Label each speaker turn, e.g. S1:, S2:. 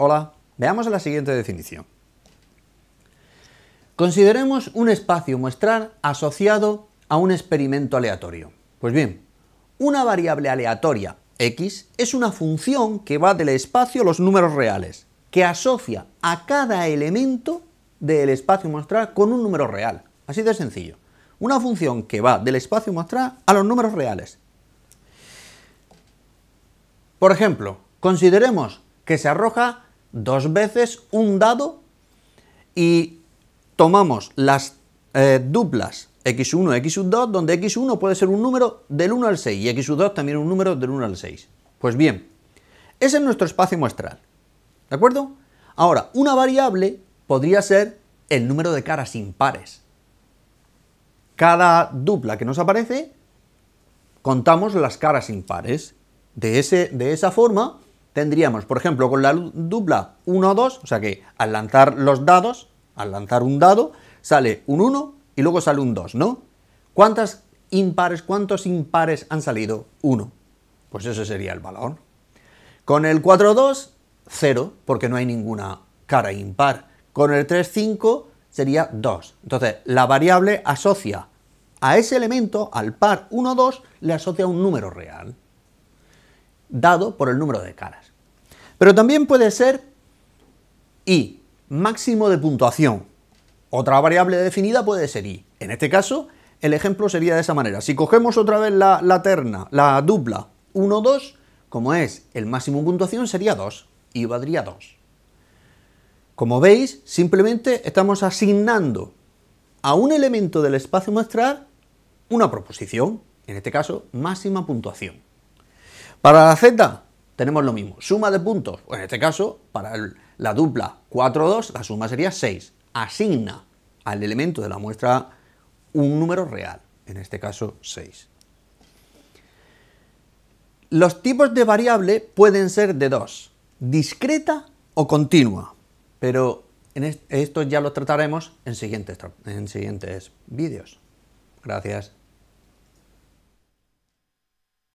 S1: Hola, veamos la siguiente definición. Consideremos un espacio muestral asociado a un experimento aleatorio. Pues bien, una variable aleatoria x es una función que va del espacio a los números reales, que asocia a cada elemento del espacio muestral con un número real. Así de sencillo. Una función que va del espacio muestral a los números reales. Por ejemplo, consideremos que se arroja dos veces un dado y tomamos las eh, duplas x1, x2, donde x1 puede ser un número del 1 al 6 y x2 también un número del 1 al 6. Pues bien, ese es nuestro espacio muestral. ¿De acuerdo? Ahora, una variable podría ser el número de caras impares. Cada dupla que nos aparece, contamos las caras impares. De, ese, de esa forma, tendríamos, por ejemplo, con la dupla 1-2, o sea que al lanzar los dados, al lanzar un dado, sale un 1 y luego sale un 2, ¿no? ¿Cuántas impares, cuántos impares han salido? 1. Pues ese sería el valor. Con el 4-2, 0, porque no hay ninguna cara impar. Con el 3-5 sería 2. Entonces, la variable asocia a ese elemento, al par 1-2, le asocia un número real dado por el número de caras. Pero también puede ser i, máximo de puntuación. Otra variable definida puede ser i. En este caso, el ejemplo sería de esa manera. Si cogemos otra vez la, terna, la dupla 1, 2, como es el máximo puntuación sería 2, y valdría 2. Como veis, simplemente estamos asignando a un elemento del espacio muestral una proposición, en este caso máxima puntuación. Para la Z tenemos lo mismo, suma de puntos, en este caso para la dupla 4, 2 la suma sería 6, asigna al elemento de la muestra un número real, en este caso 6. Los tipos de variable pueden ser de dos, discreta o continua, pero en esto ya lo trataremos en siguientes, en siguientes vídeos. Gracias.